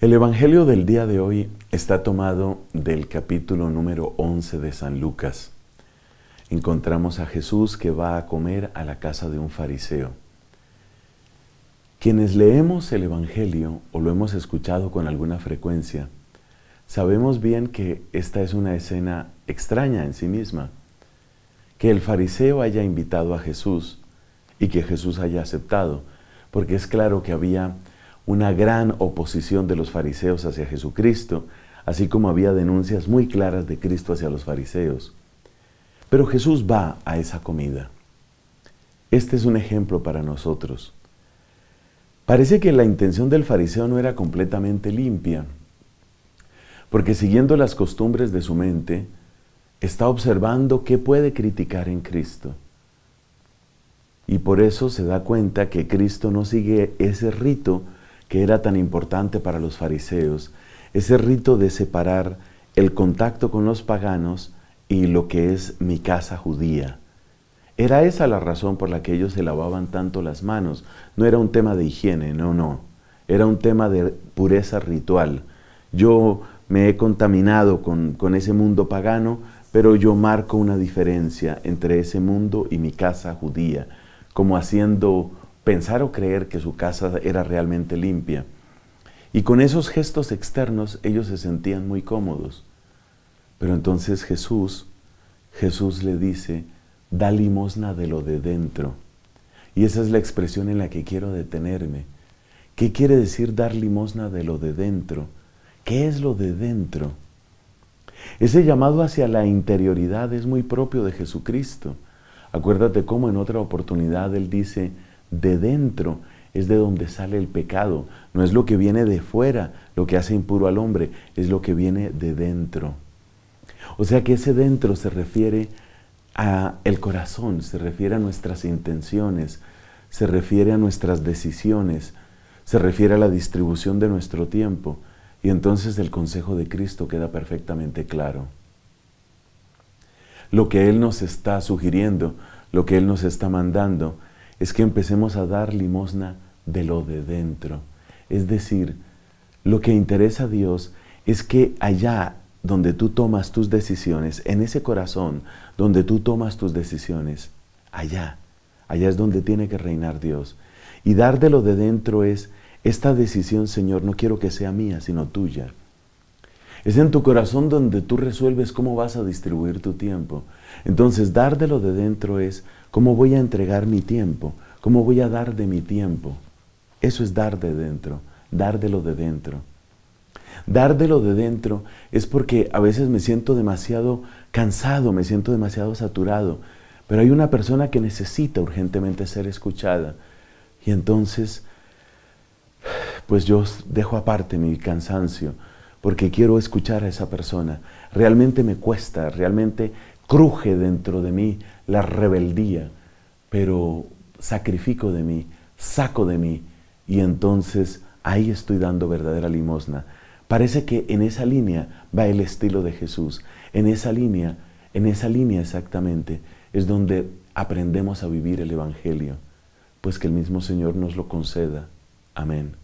El Evangelio del día de hoy está tomado del capítulo número 11 de San Lucas. Encontramos a Jesús que va a comer a la casa de un fariseo. Quienes leemos el Evangelio o lo hemos escuchado con alguna frecuencia, sabemos bien que esta es una escena extraña en sí misma. Que el fariseo haya invitado a Jesús y que Jesús haya aceptado, porque es claro que había una gran oposición de los fariseos hacia Jesucristo, así como había denuncias muy claras de Cristo hacia los fariseos. Pero Jesús va a esa comida. Este es un ejemplo para nosotros. Parece que la intención del fariseo no era completamente limpia, porque siguiendo las costumbres de su mente, está observando qué puede criticar en Cristo. Y por eso se da cuenta que Cristo no sigue ese rito que era tan importante para los fariseos, ese rito de separar el contacto con los paganos y lo que es mi casa judía. Era esa la razón por la que ellos se lavaban tanto las manos. No era un tema de higiene, no, no. Era un tema de pureza ritual. Yo me he contaminado con, con ese mundo pagano, pero yo marco una diferencia entre ese mundo y mi casa judía, como haciendo pensar o creer que su casa era realmente limpia. Y con esos gestos externos ellos se sentían muy cómodos. Pero entonces Jesús, Jesús le dice, da limosna de lo de dentro. Y esa es la expresión en la que quiero detenerme. ¿Qué quiere decir dar limosna de lo de dentro? ¿Qué es lo de dentro? Ese llamado hacia la interioridad es muy propio de Jesucristo. Acuérdate cómo en otra oportunidad Él dice, de dentro es de donde sale el pecado. No es lo que viene de fuera lo que hace impuro al hombre, es lo que viene de dentro. O sea que ese dentro se refiere a el corazón, se refiere a nuestras intenciones, se refiere a nuestras decisiones, se refiere a la distribución de nuestro tiempo. Y entonces el consejo de Cristo queda perfectamente claro. Lo que Él nos está sugiriendo, lo que Él nos está mandando, es que empecemos a dar limosna de lo de dentro. Es decir, lo que interesa a Dios es que allá donde tú tomas tus decisiones, en ese corazón donde tú tomas tus decisiones, allá, allá es donde tiene que reinar Dios. Y dar de lo de dentro es, esta decisión, Señor, no quiero que sea mía, sino tuya. Es en tu corazón donde tú resuelves cómo vas a distribuir tu tiempo. Entonces, dar de lo de dentro es, ¿Cómo voy a entregar mi tiempo? ¿Cómo voy a dar de mi tiempo? Eso es dar de dentro, dar de lo de dentro. Dar de lo de dentro es porque a veces me siento demasiado cansado, me siento demasiado saturado, pero hay una persona que necesita urgentemente ser escuchada. Y entonces, pues yo dejo aparte mi cansancio, porque quiero escuchar a esa persona. Realmente me cuesta, realmente Cruje dentro de mí la rebeldía, pero sacrifico de mí, saco de mí y entonces ahí estoy dando verdadera limosna. Parece que en esa línea va el estilo de Jesús. En esa línea, en esa línea exactamente, es donde aprendemos a vivir el Evangelio, pues que el mismo Señor nos lo conceda. Amén.